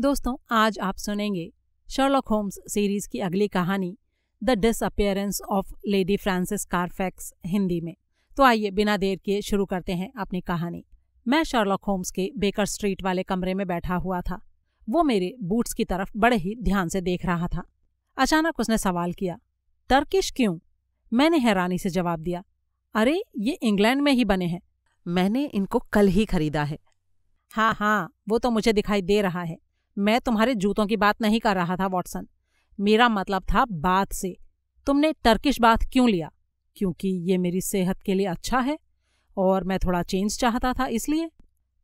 दोस्तों आज आप सुनेंगे शर्लॉक होम्स सीरीज की अगली कहानी the disappearance of lady Frances Carfax Hindi में तो आइए बिना देर किए शुरू करते हैं अपनी कहानी मैं शर्लॉक होम्स के बेकर स्ट्रीट वाले कमरे में बैठा हुआ था वो मेरे बूट्स की तरफ बड़े ही ध्यान से देख रहा था अचानक उसने सवाल किया टर्किश क्यों मैंने हैरानी से जवाब दिया अरे ये इंग्लैंड में ही बने हैं मैंने इनको कल ही खरीदा है हाँ हाँ वो तो मुझे दिखाई दे रहा है मैं तुम्हारे जूतों की बात नहीं कर रहा था वॉटसन मेरा मतलब था बात से तुमने टर्किश बात क्यों लिया क्योंकि ये मेरी सेहत के लिए अच्छा है और मैं थोड़ा चेंज चाहता था इसलिए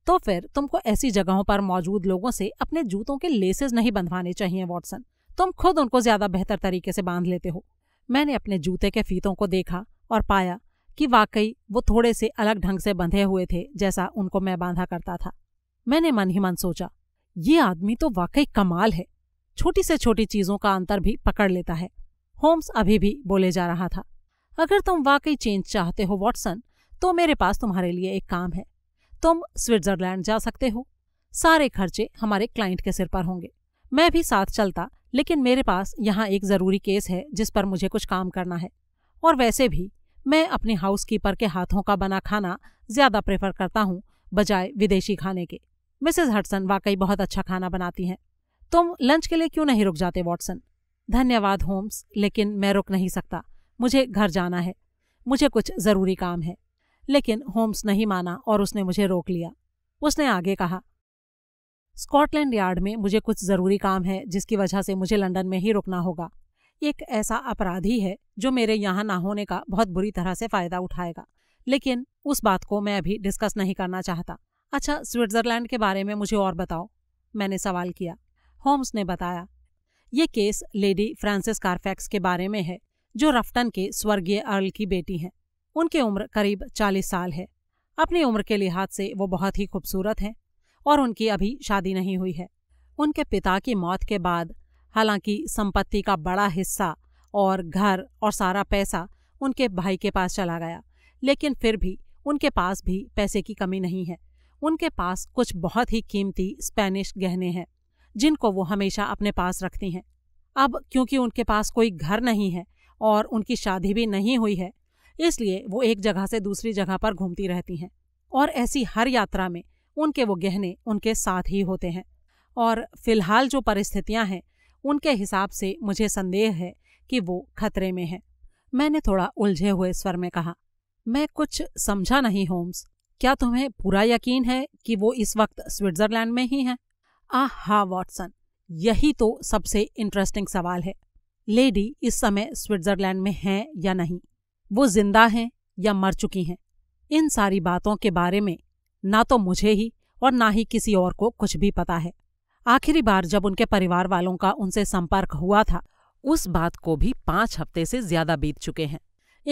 तो फिर तुमको ऐसी जगहों पर मौजूद लोगों से अपने जूतों के लेसेस नहीं बंधवाने चाहिए वॉटसन तुम खुद उनको ज्यादा बेहतर तरीके से बांध लेते हो मैंने अपने जूते के फीतों को देखा और पाया कि वाकई वो थोड़े से अलग ढंग से बंधे हुए थे जैसा उनको मैं बांधा करता था मैंने मन ही मन सोचा ये आदमी तो वाकई कमाल है छोटी से छोटी चीजों का अंतर भी पकड़ लेता है होम्स अभी भी बोले जा रहा था अगर तुम वाकई चेंज चाहते हो वॉटसन तो मेरे पास तुम्हारे लिए एक काम है तुम स्विट्जरलैंड जा सकते हो सारे खर्चे हमारे क्लाइंट के सिर पर होंगे मैं भी साथ चलता लेकिन मेरे पास यहाँ एक ज़रूरी केस है जिस पर मुझे कुछ काम करना है और वैसे भी मैं अपने हाउसकीपर के हाथों का बना खाना ज़्यादा प्रेफर करता हूँ बजाय विदेशी खाने के मिसेज हटसन वाकई बहुत अच्छा खाना बनाती हैं तुम लंच के लिए क्यों नहीं रुक जाते वॉटसन धन्यवाद होम्स लेकिन मैं रुक नहीं सकता मुझे घर जाना है मुझे कुछ ज़रूरी काम है लेकिन होम्स नहीं माना और उसने मुझे रोक लिया उसने आगे कहा स्कॉटलैंड यार्ड में मुझे कुछ ज़रूरी काम है जिसकी वजह से मुझे लंदन में ही रुकना होगा एक ऐसा अपराधी है जो मेरे यहाँ ना होने का बहुत बुरी तरह से फ़ायदा उठाएगा लेकिन उस बात को मैं अभी डिस्कस नहीं करना चाहता अच्छा स्विट्जरलैंड के बारे में मुझे और बताओ मैंने सवाल किया होम्स ने बताया ये केस लेडी फ्रांसिस कारफैक्स के बारे में है जो रफ्टन के स्वर्गीय अर्ल की बेटी हैं उनकी उम्र करीब चालीस साल है अपनी उम्र के लिहाज से वो बहुत ही खूबसूरत हैं और उनकी अभी शादी नहीं हुई है उनके पिता की मौत के बाद हालांकि संपत्ति का बड़ा हिस्सा और घर और सारा पैसा उनके भाई के पास चला गया लेकिन फिर भी उनके पास भी पैसे की कमी नहीं है उनके पास कुछ बहुत ही कीमती स्पेनिश गहने हैं जिनको वो हमेशा अपने पास रखती हैं अब क्योंकि उनके पास कोई घर नहीं है और उनकी शादी भी नहीं हुई है इसलिए वो एक जगह से दूसरी जगह पर घूमती रहती हैं और ऐसी हर यात्रा में उनके वो गहने उनके साथ ही होते हैं और फिलहाल जो परिस्थितियां हैं उनके हिसाब से मुझे संदेह है कि वो खतरे में हैं मैंने थोड़ा उलझे हुए स्वर में कहा मैं कुछ समझा नहीं होम्स क्या तुम्हें पूरा यकीन है कि वो इस वक्त स्विट्जरलैंड में ही हैं आ हा वॉटसन यही तो सबसे इंटरेस्टिंग सवाल है लेडी इस समय स्विट्जरलैंड में हैं या नहीं वो जिंदा हैं या मर चुकी हैं इन सारी बातों के बारे में ना तो मुझे ही और ना ही किसी और को कुछ भी पता है आखिरी बार जब उनके परिवार वालों का उनसे संपर्क हुआ था उस बात को भी पांच हफ्ते से ज्यादा बीत चुके हैं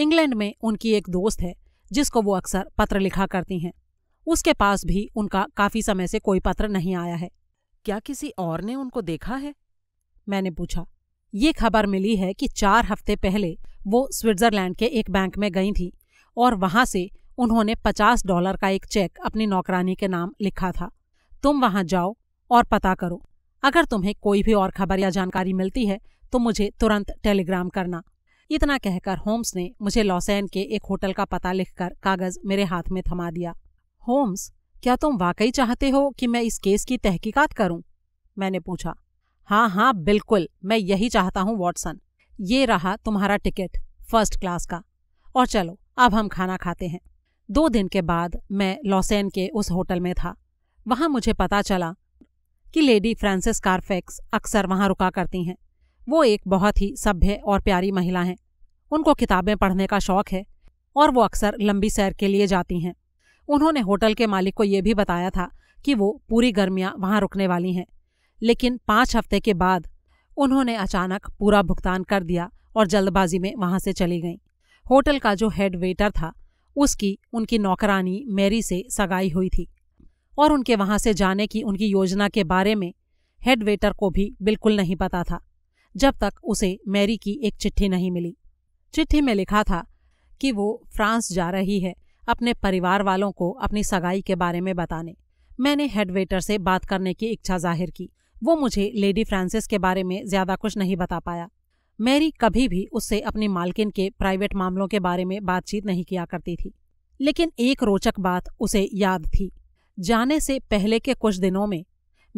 इंग्लैंड में उनकी एक दोस्त है जिसको वो अक्सर पत्र लिखा करती हैं उसके पास भी उनका काफी समय से कोई पत्र नहीं आया है क्या किसी और ने उनको देखा है मैंने पूछा ये खबर मिली है कि चार हफ्ते पहले वो स्विट्जरलैंड के एक बैंक में गई थी और वहां से उन्होंने पचास डॉलर का एक चेक अपनी नौकरानी के नाम लिखा था तुम वहां जाओ और पता करो अगर तुम्हें कोई भी और खबर या जानकारी मिलती है तो मुझे तुरंत टेलीग्राम करना इतना कहकर होम्स ने मुझे लॉसैन के एक होटल का पता लिखकर कागज मेरे हाथ में थमा दिया होम्स क्या तुम वाकई चाहते हो कि मैं इस केस की तहकीकात करूं मैंने पूछा हाँ हाँ बिल्कुल मैं यही चाहता हूँ वॉटसन ये रहा तुम्हारा टिकट फर्स्ट क्लास का और चलो अब हम खाना खाते हैं दो दिन के बाद मैं लॉसैन के उस होटल में था वहां मुझे पता चला कि लेडी फ्रांसिस कारफेक्स अक्सर वहां रुका करती हैं वो एक बहुत ही सभ्य और प्यारी महिला हैं उनको किताबें पढ़ने का शौक है और वो अक्सर लंबी सैर के लिए जाती हैं उन्होंने होटल के मालिक को यह भी बताया था कि वो पूरी गर्मियाँ वहाँ रुकने वाली हैं लेकिन पाँच हफ्ते के बाद उन्होंने अचानक पूरा भुगतान कर दिया और जल्दबाजी में वहाँ से चली गईं होटल का जो हेड वेटर था उसकी उनकी नौकरानी मैरी से सगाई हुई थी और उनके वहाँ से जाने की उनकी योजना के बारे में हेड वेटर को भी बिल्कुल नहीं पता था जब तक उसे मैरी की एक चिट्ठी नहीं मिली चिट्ठी में लिखा था कि वो फ्रांस जा रही है अपने परिवार वालों को अपनी सगाई के बारे में बताने मैंने हेड वेटर से बात करने की इच्छा जाहिर की वो मुझे लेडी फ्रांसिस के बारे में ज्यादा कुछ नहीं बता पाया मैरी कभी भी उससे अपनी मालकिन के प्राइवेट मामलों के बारे में बातचीत नहीं किया करती थी लेकिन एक रोचक बात उसे याद थी जाने से पहले के कुछ दिनों में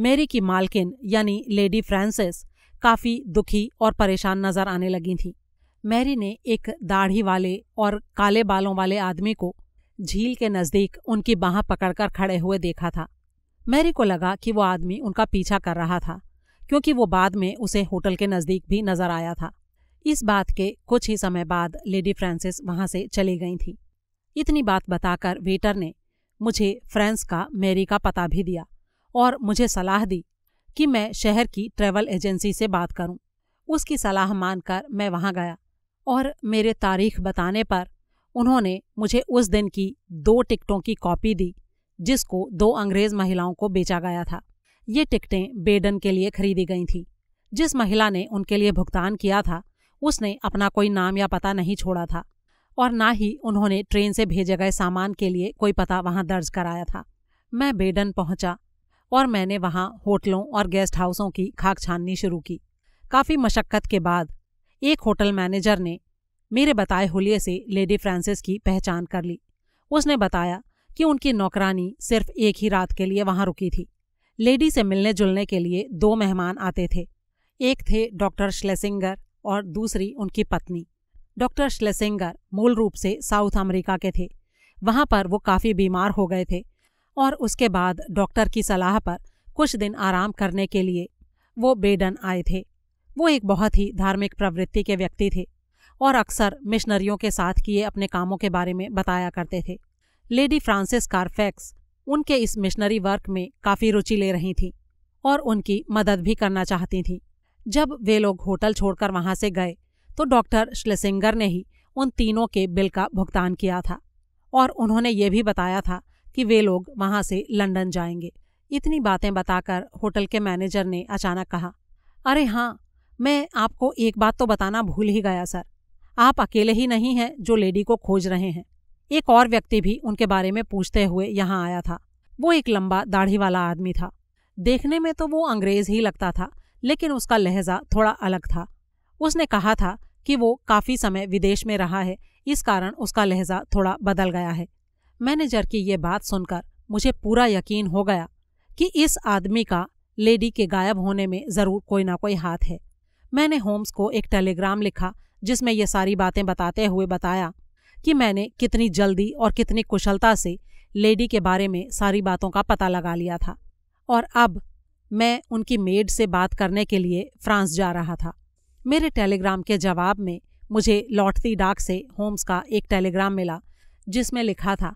मैरी की मालकिन यानी लेडी फ्रांसिस काफी दुखी और परेशान नजर आने लगी थी मैरी ने एक दाढ़ी वाले और काले बालों वाले आदमी को झील के नज़दीक उनकी बाह पकड़कर खड़े हुए देखा था मैरी को लगा कि वो आदमी उनका पीछा कर रहा था क्योंकि वो बाद में उसे होटल के नज़दीक भी नजर आया था इस बात के कुछ ही समय बाद लेडी फ्रांसिस वहाँ से चली गई थी इतनी बात बताकर वेटर ने मुझे फ्रेंस का मैरी का पता भी दिया और मुझे सलाह दी कि मैं शहर की ट्रैवल एजेंसी से बात करूं। उसकी सलाह मानकर मैं वहां गया और मेरे तारीख बताने पर उन्होंने मुझे उस दिन की दो टिकटों की कॉपी दी जिसको दो अंग्रेज महिलाओं को बेचा गया था ये टिकटें बेडन के लिए खरीदी गई थीं जिस महिला ने उनके लिए भुगतान किया था उसने अपना कोई नाम या पता नहीं छोड़ा था और ना ही उन्होंने ट्रेन से भेजे गए सामान के लिए कोई पता वहां दर्ज कराया था मैं बेडन पहुंचा और मैंने वहां होटलों और गेस्ट हाउसों की खाक छाननी शुरू की काफ़ी मशक्क़त के बाद एक होटल मैनेजर ने मेरे बताए होलिये से लेडी फ्रांसिस की पहचान कर ली उसने बताया कि उनकी नौकरानी सिर्फ एक ही रात के लिए वहां रुकी थी लेडी से मिलने जुलने के लिए दो मेहमान आते थे एक थे डॉक्टर श्लेसिंगर और दूसरी उनकी पत्नी डॉक्टर श्लेसिंगर मूल रूप से साउथ अमेरिका के थे वहाँ पर वो काफ़ी बीमार हो गए थे और उसके बाद डॉक्टर की सलाह पर कुछ दिन आराम करने के लिए वो बेडन आए थे वो एक बहुत ही धार्मिक प्रवृत्ति के व्यक्ति थे और अक्सर मिशनरियों के साथ किए अपने कामों के बारे में बताया करते थे लेडी फ्रांसिस कारफेक्स उनके इस मिशनरी वर्क में काफ़ी रुचि ले रही थीं और उनकी मदद भी करना चाहती थीं जब वे लोग होटल छोड़कर वहां से गए तो डॉक्टर श्लेसिंगर ने ही उन तीनों के बिल का भुगतान किया था और उन्होंने ये भी बताया था कि वे लोग वहां से लंदन जाएंगे इतनी बातें बताकर होटल के मैनेजर ने अचानक कहा अरे हाँ मैं आपको एक बात तो बताना भूल ही गया सर आप अकेले ही नहीं हैं जो लेडी को खोज रहे हैं एक और व्यक्ति भी उनके बारे में पूछते हुए यहाँ आया था वो एक लंबा दाढ़ी वाला आदमी था देखने में तो वो अंग्रेज ही लगता था लेकिन उसका लहजा थोड़ा अलग था उसने कहा था कि वो काफ़ी समय विदेश में रहा है इस कारण उसका लहजा थोड़ा बदल गया है मैनेजर की ये बात सुनकर मुझे पूरा यकीन हो गया कि इस आदमी का लेडी के गायब होने में ज़रूर कोई ना कोई हाथ है मैंने होम्स को एक टेलीग्राम लिखा जिसमें यह सारी बातें बताते हुए बताया कि मैंने कितनी जल्दी और कितनी कुशलता से लेडी के बारे में सारी बातों का पता लगा लिया था और अब मैं उनकी मेड से बात करने के लिए फ्रांस जा रहा था मेरे टेलीग्राम के जवाब में मुझे लौटती डाक से होम्स का एक टेलीग्राम मिला जिसमें लिखा था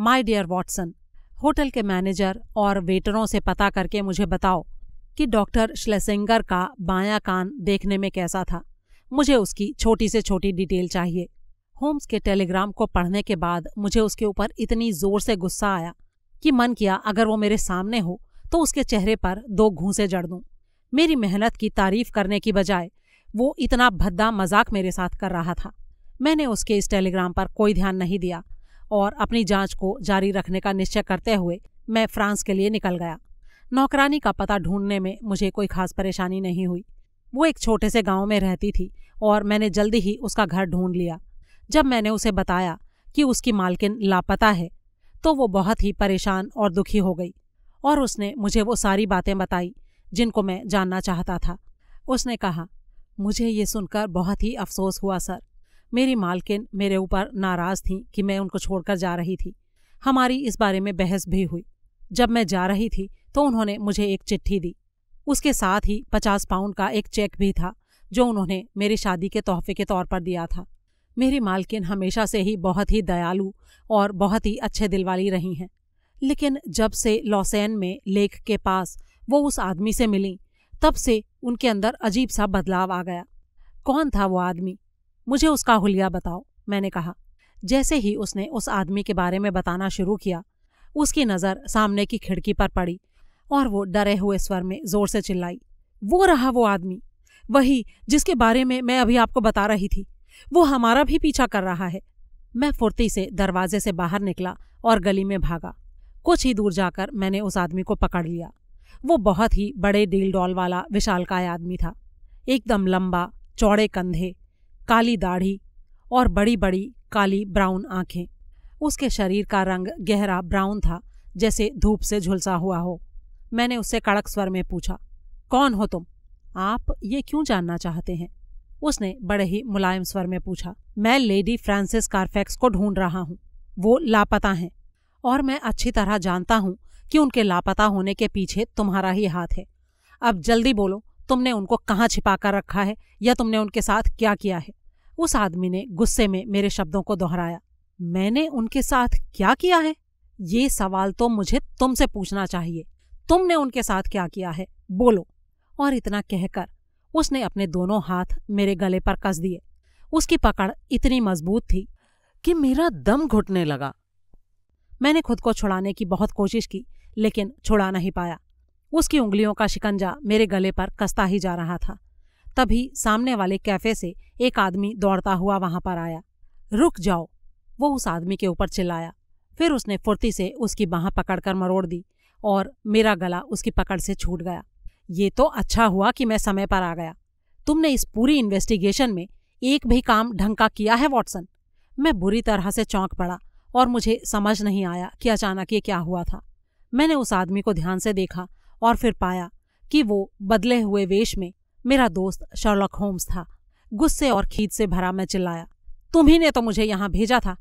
माय डियर वॉटसन होटल के मैनेजर और वेटरों से पता करके मुझे बताओ कि डॉक्टर श्लेसेंगर का बायां कान देखने में कैसा था मुझे उसकी छोटी से छोटी डिटेल चाहिए होम्स के टेलीग्राम को पढ़ने के बाद मुझे उसके ऊपर इतनी जोर से गुस्सा आया कि मन किया अगर वो मेरे सामने हो तो उसके चेहरे पर दो घूसे जड़ दूं मेरी मेहनत की तारीफ करने की बजाय वो इतना भद्दा मजाक मेरे साथ कर रहा था मैंने उसके इस टेलीग्राम पर कोई ध्यान नहीं दिया और अपनी जांच को जारी रखने का निश्चय करते हुए मैं फ्रांस के लिए निकल गया नौकरानी का पता ढूंढने में मुझे कोई खास परेशानी नहीं हुई वो एक छोटे से गांव में रहती थी और मैंने जल्दी ही उसका घर ढूंढ लिया जब मैंने उसे बताया कि उसकी मालकिन लापता है तो वो बहुत ही परेशान और दुखी हो गई और उसने मुझे वो सारी बातें बताई जिनको मैं जानना चाहता था उसने कहा मुझे ये सुनकर बहुत ही अफसोस हुआ सर मेरी मालकिन मेरे ऊपर नाराज़ थी कि मैं उनको छोड़कर जा रही थी हमारी इस बारे में बहस भी हुई जब मैं जा रही थी तो उन्होंने मुझे एक चिट्ठी दी उसके साथ ही पचास पाउंड का एक चेक भी था जो उन्होंने मेरी शादी के तोहफे के तौर पर दिया था मेरी मालकिन हमेशा से ही बहुत ही दयालु और बहुत ही अच्छे दिल वाली रही हैं लेकिन जब से लॉसैन में लेक के पास वो उस आदमी से मिली तब से उनके अंदर अजीब सा बदलाव आ गया कौन था वो आदमी मुझे उसका हुलिया बताओ मैंने कहा जैसे ही उसने उस आदमी के बारे में बताना शुरू किया उसकी नज़र सामने की खिड़की पर पड़ी और वो डरे हुए स्वर में जोर से चिल्लाई वो रहा वो आदमी वही जिसके बारे में मैं अभी आपको बता रही थी वो हमारा भी पीछा कर रहा है मैं फुर्ती से दरवाजे से बाहर निकला और गली में भागा कुछ ही दूर जाकर मैंने उस आदमी को पकड़ लिया वो बहुत ही बड़े डील डॉल वाला विशालकाय आदमी था एकदम लंबा चौड़े कंधे काली दाढ़ी और बड़ी बड़ी काली ब्राउन आंखें उसके शरीर का रंग गहरा ब्राउन था जैसे धूप से झुलसा हुआ हो मैंने उससे कड़क स्वर में पूछा कौन हो तुम आप ये क्यों जानना चाहते हैं उसने बड़े ही मुलायम स्वर में पूछा मैं लेडी फ्रांसिस कार्फेक्स को ढूंढ रहा हूँ वो लापता हैं और मैं अच्छी तरह जानता हूँ कि उनके लापता होने के पीछे तुम्हारा ही हाथ है अब जल्दी बोलो तुमने उनको कहाँ छिपा कर रखा है या तुमने उनके साथ क्या किया है उस आदमी ने गुस्से में मेरे शब्दों को दोहराया मैंने उनके साथ क्या किया है ये सवाल तो मुझे तुमसे पूछना चाहिए तुमने उनके साथ क्या किया है बोलो और इतना कहकर उसने अपने दोनों हाथ मेरे गले पर कस दिए उसकी पकड़ इतनी मजबूत थी कि मेरा दम घुटने लगा मैंने खुद को छुड़ाने की बहुत कोशिश की लेकिन छुड़ा नहीं पाया उसकी उंगलियों का शिकंजा मेरे गले पर कसता ही जा रहा था तभी सामने वाले कैफे से एक आदमी दौड़ता हुआ वहां पर आया रुक जाओ वो उस आदमी के ऊपर चिल्लाया फिर उसने फुर्ती से उसकी बाह पकड़कर मरोड़ दी और मेरा गला उसकी पकड़ से छूट गया ये तो अच्छा हुआ कि मैं समय पर आ गया तुमने इस पूरी इन्वेस्टिगेशन में एक भी काम ढंग का किया है वॉटसन मैं बुरी तरह से चौंक पड़ा और मुझे समझ नहीं आया कि अचानक ये क्या हुआ था मैंने उस आदमी को ध्यान से देखा और फिर पाया कि वो बदले हुए वेश में मेरा दोस्त शर्लक होम्स था गुस्से और खींच से भरा मैं चिल्लाया तुम्ही ने तो मुझे यहाँ भेजा था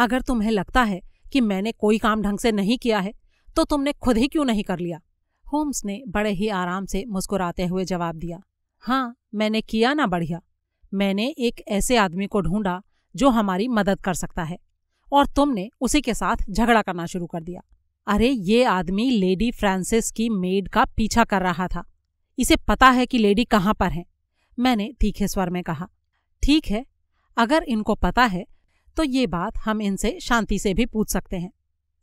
अगर तुम्हें लगता है कि मैंने कोई काम ढंग से नहीं किया है तो तुमने खुद ही क्यों नहीं कर लिया होम्स ने बड़े ही आराम से मुस्कुराते हुए जवाब दिया हाँ मैंने किया ना बढ़िया मैंने एक ऐसे आदमी को ढूंढा जो हमारी मदद कर सकता है और तुमने उसी के साथ झगड़ा करना शुरू कर दिया अरे ये आदमी लेडी फ्रांसिस की मेड का पीछा कर रहा था इसे पता है कि लेडी कहाँ पर है मैंने तीखे स्वर में कहा ठीक है अगर इनको पता है तो ये बात हम इनसे शांति से भी पूछ सकते हैं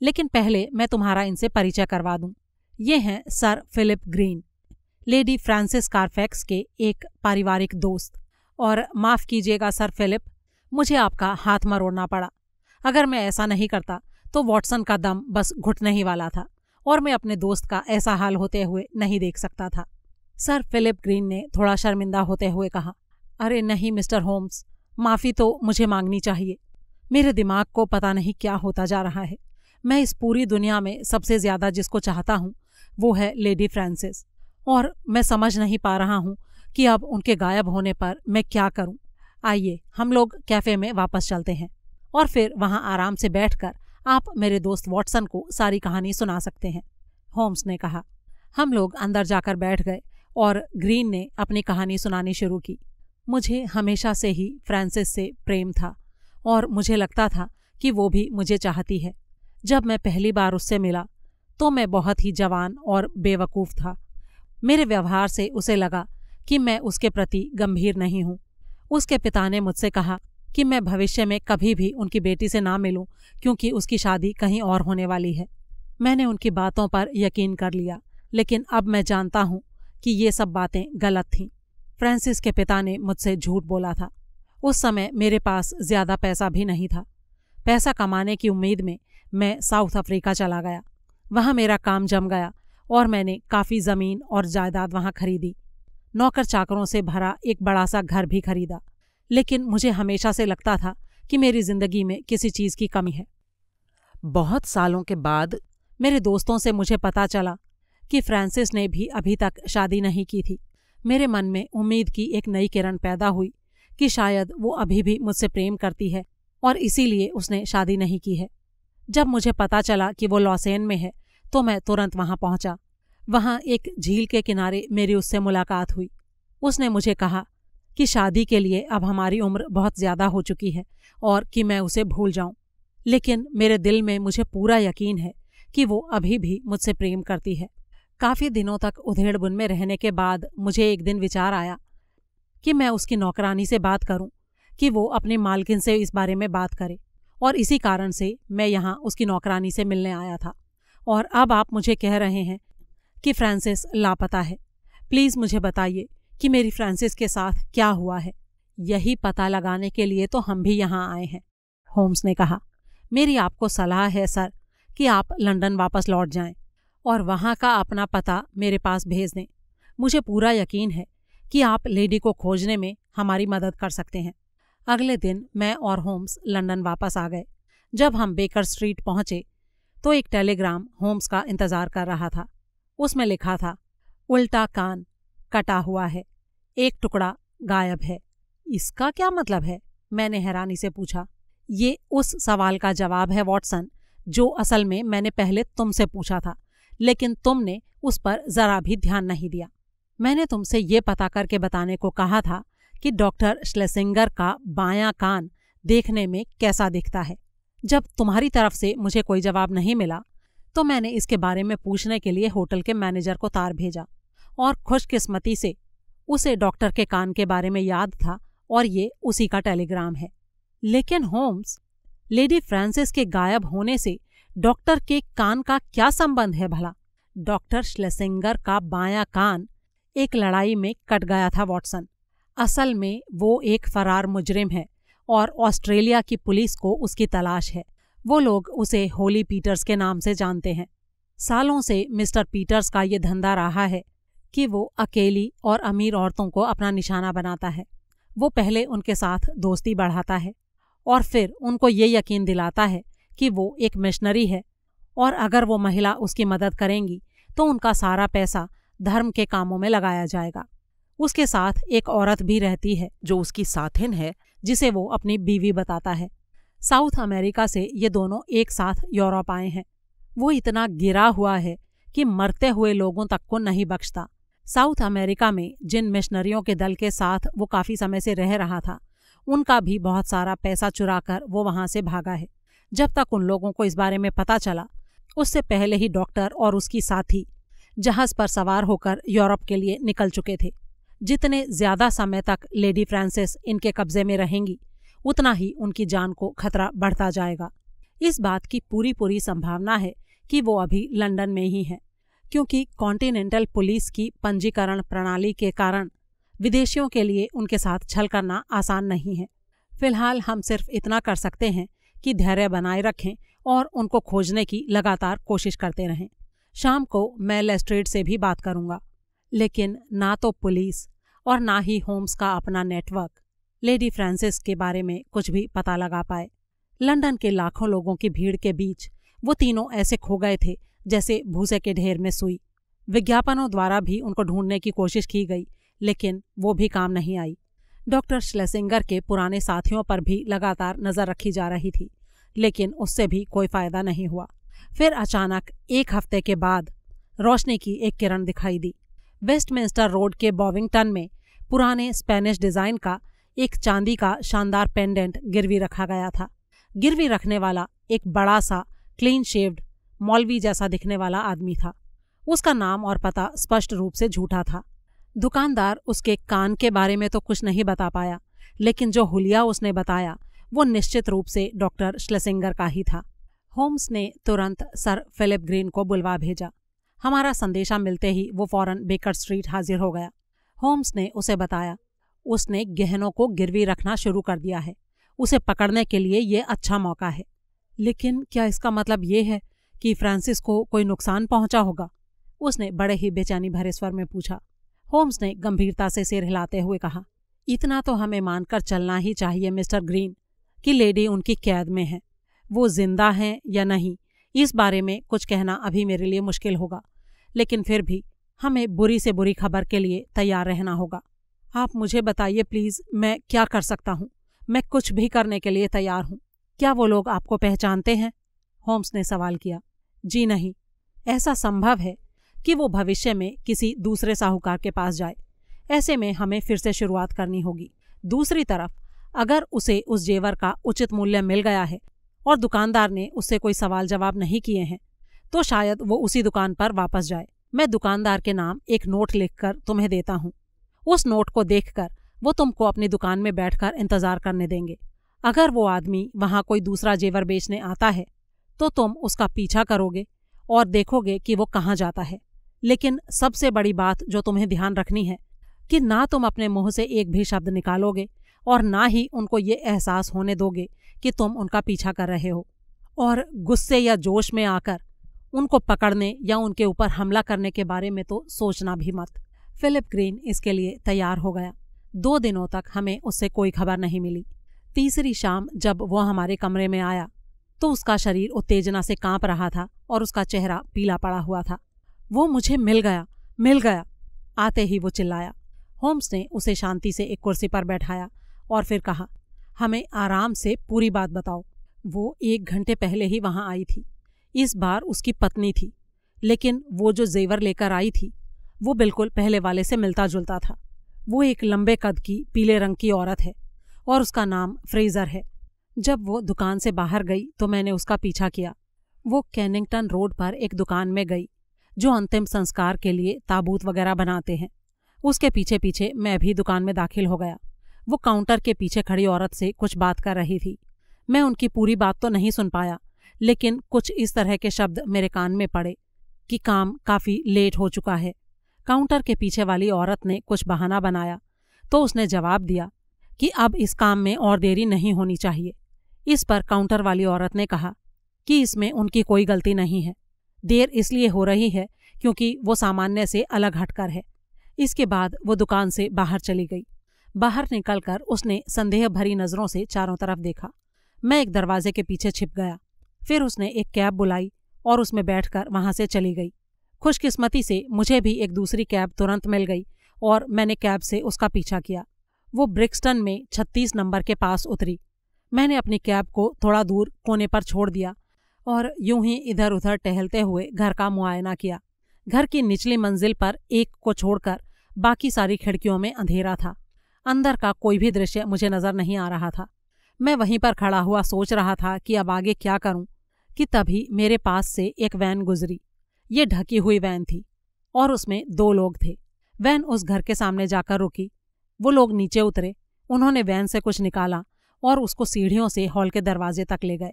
लेकिन पहले मैं तुम्हारा इनसे परिचय करवा दूं ये हैं sir Philip Green lady Frances Carfax के एक पारिवारिक दोस्त और माफ़ कीजिएगा सर फिलिप मुझे आपका हाथ मरोड़ना पड़ा अगर मैं ऐसा नहीं करता तो वॉटसन का दम बस घुटने ही वाला था और मैं अपने दोस्त का ऐसा हाल होते हुए नहीं देख सकता था सर फिलिप ग्रीन ने थोड़ा शर्मिंदा होते हुए कहा अरे नहीं मिस्टर होम्स माफ़ी तो मुझे मांगनी चाहिए मेरे दिमाग को पता नहीं क्या होता जा रहा है मैं इस पूरी दुनिया में सबसे ज़्यादा जिसको चाहता हूँ वो है लेडी फ्रांसिस और मैं समझ नहीं पा रहा हूँ कि अब उनके गायब होने पर मैं क्या करूँ आइए हम लोग कैफ़े में वापस चलते हैं और फिर वहाँ आराम से बैठकर आप मेरे दोस्त वॉटसन को सारी कहानी सुना सकते हैं होम्स ने कहा हम लोग अंदर जाकर बैठ गए और ग्रीन ने अपनी कहानी सुनानी शुरू की मुझे हमेशा से ही फ्रांसिस से प्रेम था और मुझे लगता था कि वो भी मुझे चाहती है जब मैं पहली बार उससे मिला तो मैं बहुत ही जवान और बेवकूफ़ था मेरे व्यवहार से उसे लगा कि मैं उसके प्रति गंभीर नहीं हूँ उसके पिता ने मुझसे कहा कि मैं भविष्य में कभी भी उनकी बेटी से ना मिलूं क्योंकि उसकी शादी कहीं और होने वाली है मैंने उनकी बातों पर यकीन कर लिया लेकिन अब मैं जानता हूँ कि ये सब बातें गलत थीं फ्रांसिस के पिता ने मुझसे झूठ बोला था उस समय मेरे पास ज़्यादा पैसा भी नहीं था पैसा कमाने की उम्मीद में मैं साउथ अफ्रीका चला गया वहाँ मेरा काम जम गया और मैंने काफ़ी ज़मीन और जायदाद वहाँ खरीदी नौकर चाकरों से भरा एक बड़ा सा घर भी खरीदा लेकिन मुझे हमेशा से लगता था कि मेरी ज़िंदगी में किसी चीज़ की कमी है बहुत सालों के बाद मेरे दोस्तों से मुझे पता चला कि फ्रांसिस ने भी अभी तक शादी नहीं की थी मेरे मन में उम्मीद की एक नई किरण पैदा हुई कि शायद वो अभी भी मुझसे प्रेम करती है और इसीलिए उसने शादी नहीं की है जब मुझे पता चला कि वो लॉसेन में है तो मैं तुरंत वहां पहुंचा वहां एक झील के किनारे मेरी उससे मुलाकात हुई उसने मुझे कहा कि शादी के लिए अब हमारी उम्र बहुत ज़्यादा हो चुकी है और कि मैं उसे भूल जाऊं लेकिन मेरे दिल में मुझे पूरा यकीन है कि वो अभी भी मुझसे प्रेम करती है काफ़ी दिनों तक उधेड़बुन में रहने के बाद मुझे एक दिन विचार आया कि मैं उसकी नौकरानी से बात करूं कि वो अपने मालकिन से इस बारे में बात करे और इसी कारण से मैं यहाँ उसकी नौकरानी से मिलने आया था और अब आप मुझे कह रहे हैं कि फ्रांसिस लापता है प्लीज़ मुझे बताइए कि मेरी फ्रांसिस के साथ क्या हुआ है यही पता लगाने के लिए तो हम भी यहाँ आए हैं होम्स ने कहा मेरी आपको सलाह है सर कि आप लंदन वापस लौट जाएं और वहाँ का अपना पता मेरे पास भेज दें मुझे पूरा यकीन है कि आप लेडी को खोजने में हमारी मदद कर सकते हैं अगले दिन मैं और होम्स लंदन वापस आ गए जब हम बेकर स्ट्रीट पहुंचे तो एक टेलीग्राम होम्स का इंतजार कर रहा था उसमें लिखा था उल्टा कान कटा हुआ है एक टुकड़ा गायब है इसका क्या मतलब है मैंने हैरानी से पूछा ये उस सवाल का जवाब है वॉटसन जो असल में मैंने पहले तुमसे पूछा था लेकिन तुमने उस पर जरा भी ध्यान नहीं दिया मैंने तुमसे ये पता करके बताने को कहा था कि डॉक्टर श्लेसिंगर का बायां कान देखने में कैसा दिखता है जब तुम्हारी तरफ से मुझे कोई जवाब नहीं मिला तो मैंने इसके बारे में पूछने के लिए होटल के मैनेजर को तार भेजा और खुशकिस्मती से उसे डॉक्टर के कान के बारे में याद था और ये उसी का टेलीग्राम है लेकिन होम्स लेडी फ्रांसिस के गायब होने से डॉक्टर के कान का क्या संबंध है भला डॉक्टर श्लेसिंगर का बायां कान एक लड़ाई में कट गया था वॉटसन असल में वो एक फरार मुजरिम है और ऑस्ट्रेलिया की पुलिस को उसकी तलाश है वो लोग उसे होली पीटर्स के नाम से जानते हैं सालों से मिस्टर पीटर्स का ये धंधा रहा है कि वो अकेली और अमीर औरतों को अपना निशाना बनाता है वो पहले उनके साथ दोस्ती बढ़ाता है और फिर उनको ये यकीन दिलाता है कि वो एक मिशनरी है और अगर वो महिला उसकी मदद करेंगी तो उनका सारा पैसा धर्म के कामों में लगाया जाएगा उसके साथ एक औरत भी रहती है जो उसकी साथिन है जिसे वो अपनी बीवी बताता है साउथ अमेरिका से ये दोनों एक साथ यूरोप आए हैं वो इतना गिरा हुआ है कि मरते हुए लोगों तक को नहीं बख्शता साउथ अमेरिका में जिन मिशनरियों के दल के साथ वो काफ़ी समय से रह रहा था उनका भी बहुत सारा पैसा चुरा कर वो वहाँ से भागा है जब तक उन लोगों को इस बारे में पता चला उससे पहले ही डॉक्टर और उसकी साथी जहाज़ पर सवार होकर यूरोप के लिए निकल चुके थे जितने ज्यादा समय तक लेडी फ्रांसिस इनके कब्जे में रहेंगी उतना ही उनकी जान को खतरा बढ़ता जाएगा इस बात की पूरी पूरी संभावना है कि वो अभी लंदन में ही हैं क्योंकि कॉन्टिनेंटल पुलिस की पंजीकरण प्रणाली के कारण विदेशियों के लिए उनके साथ छल करना आसान नहीं है फिलहाल हम सिर्फ इतना कर सकते हैं कि धैर्य बनाए रखें और उनको खोजने की लगातार कोशिश करते रहें शाम को मैं लेस्ट्रेड से भी बात करूंगा लेकिन ना तो पुलिस और ना ही होम्स का अपना नेटवर्क लेडी फ्रांसिस के बारे में कुछ भी पता लगा पाए लंदन के लाखों लोगों की भीड़ के बीच वो तीनों ऐसे खो गए थे जैसे भूसे के ढेर में सुई विज्ञापनों द्वारा भी उनको ढूंढने की कोशिश की गई लेकिन वो भी काम नहीं आई डॉक्टर श्लेसिंगर के पुराने साथियों पर भी लगातार नजर रखी जा रही थी लेकिन उससे भी कोई फायदा नहीं हुआ फिर अचानक एक हफ्ते के बाद रोशनी की एक किरण दिखाई दी वेस्टमिंस्टर रोड के बॉविंगटन में पुराने स्पेनिश डिजाइन का एक चांदी का शानदार पेंडेंट गिरवी रखा गया था गिरवी रखने वाला एक बड़ा सा क्लीन शेव्ड मौलवी जैसा दिखने वाला आदमी था उसका नाम और पता स्पष्ट रूप से झूठा था दुकानदार उसके कान के बारे में तो कुछ नहीं बता पाया लेकिन जो हुलिया उसने बताया वो निश्चित रूप से डॉक्टर श्लेसिंगर का ही था होम्स ने तुरंत सर फिलिप ग्रीन को बुलवा भेजा हमारा संदेशा मिलते ही वो फौरन बेकर स्ट्रीट हाजिर हो गया होम्स ने उसे बताया उसने गहनों को गिरवी रखना शुरू कर दिया है उसे पकड़ने के लिए ये अच्छा मौका है लेकिन क्या इसका मतलब ये है कि फ्रांसिस को कोई नुकसान पहुंचा होगा उसने बड़े ही बेचैनी भरे स्वर में पूछा होम्स ने गंभीरता से सिर हिलाते हुए कहा इतना तो हमें मानकर चलना ही चाहिए मिस्टर ग्रीन कि लेडी उनकी कैद में है वो जिंदा हैं या नहीं इस बारे में कुछ कहना अभी मेरे लिए मुश्किल होगा लेकिन फिर भी हमें बुरी से बुरी खबर के लिए तैयार रहना होगा आप मुझे बताइए प्लीज़ मैं क्या कर सकता हूँ मैं कुछ भी करने के लिए तैयार हूँ क्या वो लोग आपको पहचानते हैं होम्स ने सवाल किया जी नहीं ऐसा संभव है कि वो भविष्य में किसी दूसरे साहूकार के पास जाए ऐसे में हमें फिर से शुरुआत करनी होगी दूसरी तरफ अगर उसे उस जेवर का उचित मूल्य मिल गया है और दुकानदार ने उससे कोई सवाल जवाब नहीं किए हैं तो शायद वो उसी दुकान पर वापस जाए मैं दुकानदार के नाम एक नोट लिखकर तुम्हें देता हूँ उस नोट को देखकर वो तुमको अपनी दुकान में बैठकर इंतजार करने देंगे अगर वो आदमी वहां कोई दूसरा जेवर बेचने आता है तो तुम उसका पीछा करोगे और देखोगे कि वो कहाँ जाता है लेकिन सबसे बड़ी बात जो तुम्हें ध्यान रखनी है कि ना तुम अपने मुंह से एक भी शब्द निकालोगे और ना ही उनको ये एहसास होने दोगे कि तुम उनका पीछा कर रहे हो और गुस्से या जोश में आकर उनको पकड़ने या उनके ऊपर हमला करने के बारे में तो सोचना भी मत फिलिप ग्रीन इसके लिए तैयार हो गया दो दिनों तक हमें उससे कोई खबर नहीं मिली तीसरी शाम जब वो हमारे कमरे में आया तो उसका शरीर उत्तेजना से कांप रहा था और उसका चेहरा पीला पड़ा हुआ था वो मुझे मिल गया मिल गया आते ही वो चिल्लाया होम्स ने उसे शांति से एक कुर्सी पर बैठाया और फिर कहा हमें आराम से पूरी बात बताओ वो एक घंटे पहले ही वहां आई थी इस बार उसकी पत्नी थी लेकिन वो जो जेवर लेकर आई थी वो बिल्कुल पहले वाले से मिलता जुलता था वो एक लंबे कद की पीले रंग की औरत है और उसका नाम फ्रेजर है जब वो दुकान से बाहर गई तो मैंने उसका पीछा किया वो कैनिंगटन रोड पर एक दुकान में गई जो अंतिम संस्कार के लिए ताबूत वगैरह बनाते हैं उसके पीछे पीछे मैं भी दुकान में दाखिल हो गया वो काउंटर के पीछे खड़ी औरत से कुछ बात कर रही थी मैं उनकी पूरी बात तो नहीं सुन पाया लेकिन कुछ इस तरह के शब्द मेरे कान में पड़े कि काम काफी लेट हो चुका है काउंटर के पीछे वाली औरत ने कुछ बहाना बनाया तो उसने जवाब दिया कि अब इस काम में और देरी नहीं होनी चाहिए इस पर काउंटर वाली औरत ने कहा कि इसमें उनकी कोई गलती नहीं है देर इसलिए हो रही है क्योंकि वो सामान्य से अलग हटकर है इसके बाद वो दुकान से बाहर चली गई बाहर निकलकर उसने संदेह भरी नजरों से चारों तरफ देखा मैं एक दरवाजे के पीछे छिप गया फिर उसने एक कैब बुलाई और उसमें बैठकर वहां से चली गई खुशकिस्मती से मुझे भी एक दूसरी कैब तुरंत मिल गई और मैंने कैब से उसका पीछा किया वो ब्रिक्सटन में छत्तीस नंबर के पास उतरी मैंने अपनी कैब को थोड़ा दूर कोने पर छोड़ दिया और यूं ही इधर उधर टहलते हुए घर का मुआयना किया घर की निचली मंजिल पर एक को छोड़कर बाकी सारी खिड़कियों में अंधेरा था अंदर का कोई भी दृश्य मुझे नजर नहीं आ रहा था मैं वहीं पर खड़ा हुआ सोच रहा था कि अब आगे क्या करूं कि तभी मेरे पास से एक वैन गुजरी ये ढकी हुई वैन थी और उसमें दो लोग थे वैन उस घर के सामने जाकर रुकी वो लोग नीचे उतरे उन्होंने वैन से कुछ निकाला और उसको सीढ़ियों से हॉल के दरवाजे तक ले गए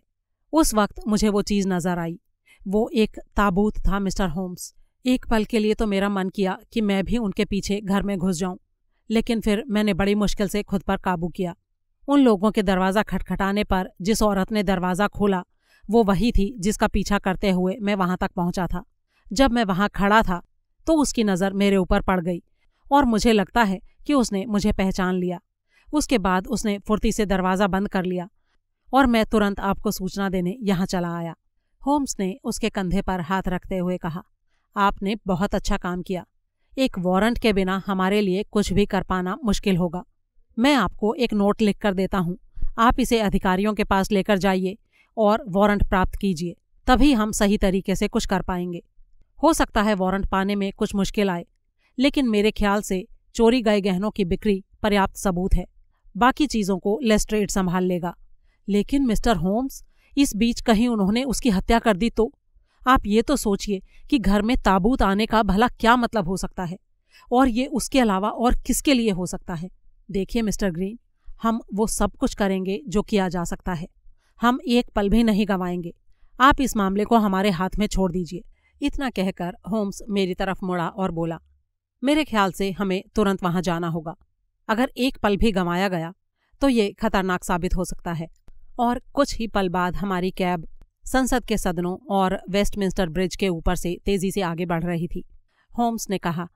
उस वक्त मुझे वो चीज़ नज़र आई वो एक ताबूत था मिस्टर होम्स एक पल के लिए तो मेरा मन किया कि मैं भी उनके पीछे घर में घुस जाऊं लेकिन फिर मैंने बड़ी मुश्किल से खुद पर काबू किया उन लोगों के दरवाज़ा खटखटाने पर जिस औरत ने दरवाज़ा खोला वो वही थी जिसका पीछा करते हुए मैं वहां तक पहुंचा था जब मैं वहां खड़ा था तो उसकी नज़र मेरे ऊपर पड़ गई और मुझे लगता है कि उसने मुझे पहचान लिया उसके बाद उसने फुर्ती से दरवाज़ा बंद कर लिया और मैं तुरंत आपको सूचना देने यहाँ चला आया होम्स ने उसके कंधे पर हाथ रखते हुए कहा आपने बहुत अच्छा काम किया एक वारंट के बिना हमारे लिए कुछ भी कर पाना मुश्किल होगा मैं आपको एक नोट लिख कर देता हूँ आप इसे अधिकारियों के पास लेकर जाइए और वारंट प्राप्त कीजिए तभी हम सही तरीके से कुछ कर पाएंगे हो सकता है वारंट पाने में कुछ मुश्किल आए लेकिन मेरे ख्याल से चोरी गए गहनों की बिक्री पर्याप्त सबूत है बाकी चीजों को लेस्ट्रेड संभाल लेगा लेकिन मिस्टर होम्स इस बीच कहीं उन्होंने उसकी हत्या कर दी तो आप ये तो सोचिए कि घर में ताबूत आने का भला क्या मतलब हो सकता है और ये उसके अलावा और किसके लिए हो सकता है देखिए मिस्टर ग्रीन हम वो सब कुछ करेंगे जो किया जा सकता है हम एक पल भी नहीं गंवाएंगे आप इस मामले को हमारे हाथ में छोड़ दीजिए इतना कहकर होम्स मेरी तरफ मुड़ा और बोला मेरे ख्याल से हमें तुरंत वहां जाना होगा अगर एक पल भी गंवाया गया तो ये खतरनाक साबित हो सकता है और कुछ ही पल बाद हमारी कैब संसद के सदनों और वेस्टमिंस्टर ब्रिज के ऊपर से तेजी से आगे बढ़ रही थी होम्स ने कहा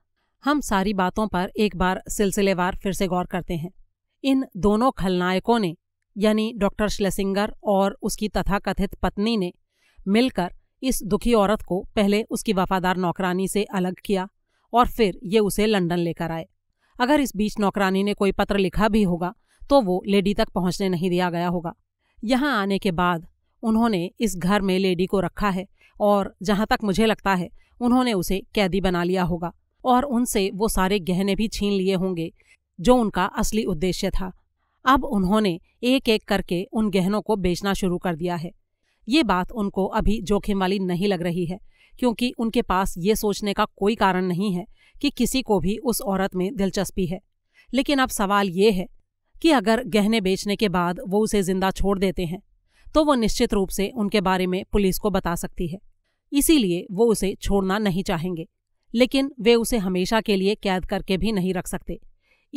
हम सारी बातों पर एक बार सिलसिलेवार फिर से गौर करते हैं इन दोनों खलनायकों ने यानी डॉक्टर श्लेसिंगर और उसकी तथाकथित पत्नी ने मिलकर इस दुखी औरत को पहले उसकी वफादार नौकरानी से अलग किया और फिर ये उसे लंदन लेकर आए अगर इस बीच नौकरानी ने कोई पत्र लिखा भी होगा तो वो लेडी तक पहुंचने नहीं दिया गया होगा यहाँ आने के बाद उन्होंने इस घर में लेडी को रखा है और जहाँ तक मुझे लगता है उन्होंने उसे कैदी बना लिया होगा और उनसे वो सारे गहने भी छीन लिए होंगे जो उनका असली उद्देश्य था अब उन्होंने एक एक करके उन गहनों को बेचना शुरू कर दिया है ये बात उनको अभी जोखिम वाली नहीं लग रही है क्योंकि उनके पास ये सोचने का कोई कारण नहीं है कि किसी को भी उस औरत में दिलचस्पी है लेकिन अब सवाल ये है कि अगर गहने बेचने के बाद वो उसे जिंदा छोड़ देते हैं तो वो निश्चित रूप से उनके बारे में पुलिस को बता सकती है इसीलिए वो उसे छोड़ना नहीं चाहेंगे लेकिन वे उसे हमेशा के लिए कैद करके भी नहीं रख सकते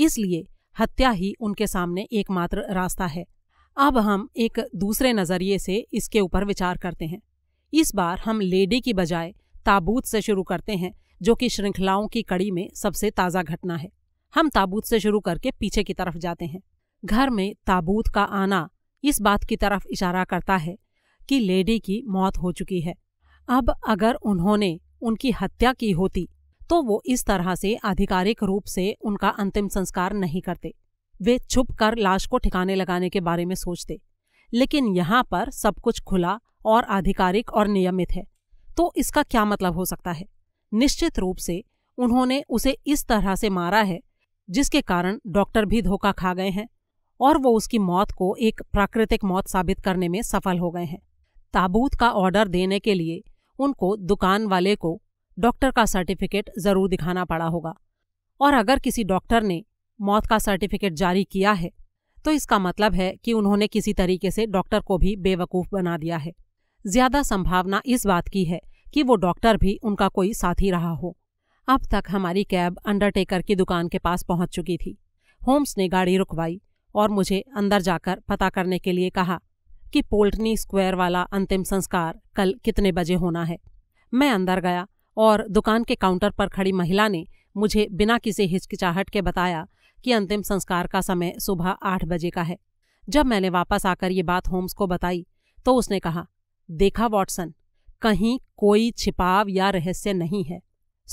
इसलिए हत्या ही उनके सामने एकमात्र रास्ता है अब हम एक दूसरे नज़रिए से इसके ऊपर विचार करते हैं इस बार हम लेडी की बजाय ताबूत से शुरू करते हैं जो कि श्रृंखलाओं की कड़ी में सबसे ताज़ा घटना है हम ताबूत से शुरू करके पीछे की तरफ जाते हैं घर में ताबूत का आना इस बात की तरफ इशारा करता है कि लेडी की मौत हो चुकी है अब अगर उन्होंने उनकी हत्या की होती तो वो इस तरह से आधिकारिक रूप से उनका अंतिम संस्कार नहीं करते वे छुप कर लाश को ठिकाने लगाने के बारे में सोचते लेकिन यहाँ पर सब कुछ खुला और आधिकारिक और नियमित है तो इसका क्या मतलब हो सकता है निश्चित रूप से उन्होंने उसे इस तरह से मारा है जिसके कारण डॉक्टर भी धोखा खा गए हैं और वो उसकी मौत को एक प्राकृतिक मौत साबित करने में सफल हो गए हैं ताबूत का ऑर्डर देने के लिए उनको दुकान वाले को डॉक्टर का सर्टिफिकेट जरूर दिखाना पड़ा होगा और अगर किसी डॉक्टर ने मौत का सर्टिफिकेट जारी किया है तो इसका मतलब है कि उन्होंने किसी तरीके से डॉक्टर को भी बेवकूफ बना दिया है ज्यादा संभावना इस बात की है कि वो डॉक्टर भी उनका कोई साथी रहा हो अब तक हमारी कैब अंडरटेकर की दुकान के पास पहुंच चुकी थी होम्स ने गाड़ी रुकवाई और मुझे अंदर जाकर पता करने के लिए कहा कि पोल्टनी स्क्वायर वाला अंतिम संस्कार कल कितने बजे होना है मैं अंदर गया और दुकान के काउंटर पर खड़ी महिला ने मुझे बिना किसी हिचकिचाहट के बताया कि अंतिम संस्कार का समय सुबह आठ बजे का है जब मैंने वापस आकर ये बात होम्स को बताई तो उसने कहा देखा वॉटसन कहीं कोई छिपाव या रहस्य नहीं है